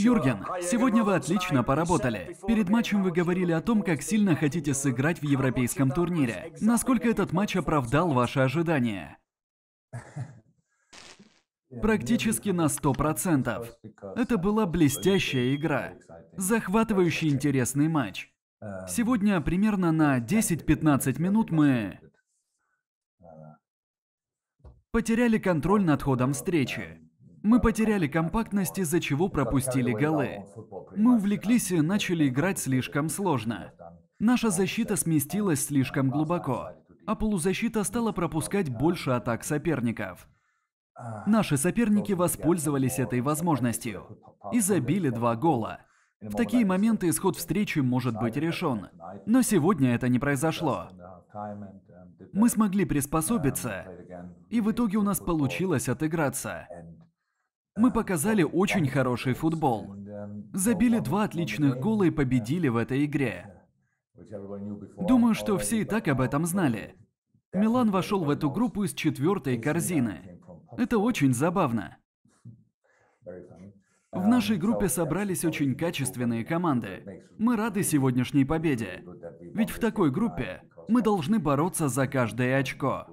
Юрген, сегодня вы отлично поработали. Перед матчем вы говорили о том, как сильно хотите сыграть в европейском турнире. Насколько этот матч оправдал ваши ожидания? Практически на 100%. Это была блестящая игра, захватывающий интересный матч. Сегодня примерно на 10-15 минут мы потеряли контроль над ходом встречи. Мы потеряли компактность, из-за чего пропустили голы. Мы увлеклись и начали играть слишком сложно. Наша защита сместилась слишком глубоко, а полузащита стала пропускать больше атак соперников. Наши соперники воспользовались этой возможностью и забили два гола. В такие моменты исход встречи может быть решен. Но сегодня это не произошло. Мы смогли приспособиться, и в итоге у нас получилось отыграться. Мы показали очень хороший футбол. Забили два отличных гола и победили в этой игре. Думаю, что все и так об этом знали. Милан вошел в эту группу из четвертой корзины. Это очень забавно. В нашей группе собрались очень качественные команды. Мы рады сегодняшней победе. Ведь в такой группе мы должны бороться за каждое очко.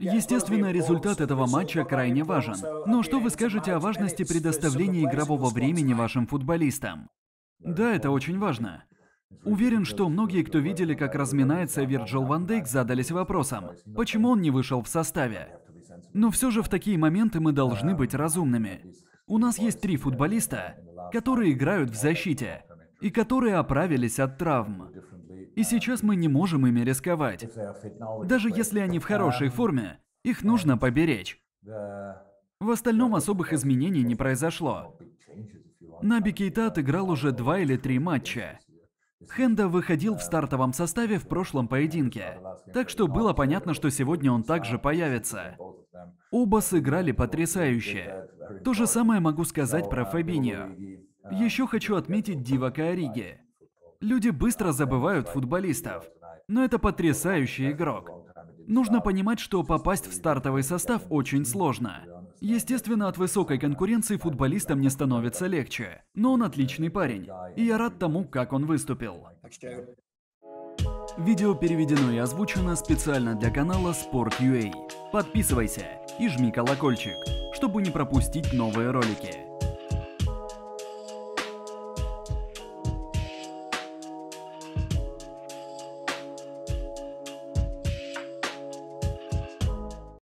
Естественно, результат этого матча крайне важен. Но ну что вы скажете о важности предоставления игрового времени вашим футболистам? Да, это очень важно. Уверен, что многие, кто видели, как разминается Вирджил Ван Дейк, задались вопросом, почему он не вышел в составе. Но все же в такие моменты мы должны быть разумными. У нас есть три футболиста, которые играют в защите и которые оправились от травм. И сейчас мы не можем ими рисковать. Даже если они в хорошей форме, их нужно поберечь. В остальном особых изменений не произошло. Наби Кейта отыграл уже два или три матча. Хенда выходил в стартовом составе в прошлом поединке, так что было понятно, что сегодня он также появится. Оба сыграли потрясающе. То же самое могу сказать про Фабинио. Еще хочу отметить Дива Каориги. Люди быстро забывают футболистов. Но это потрясающий игрок. Нужно понимать, что попасть в стартовый состав очень сложно. Естественно, от высокой конкуренции футболистам не становится легче. Но он отличный парень, и я рад тому, как он выступил. Видео переведено и озвучено специально для канала Sport.ua. Подписывайся и жми колокольчик, чтобы не пропустить новые ролики.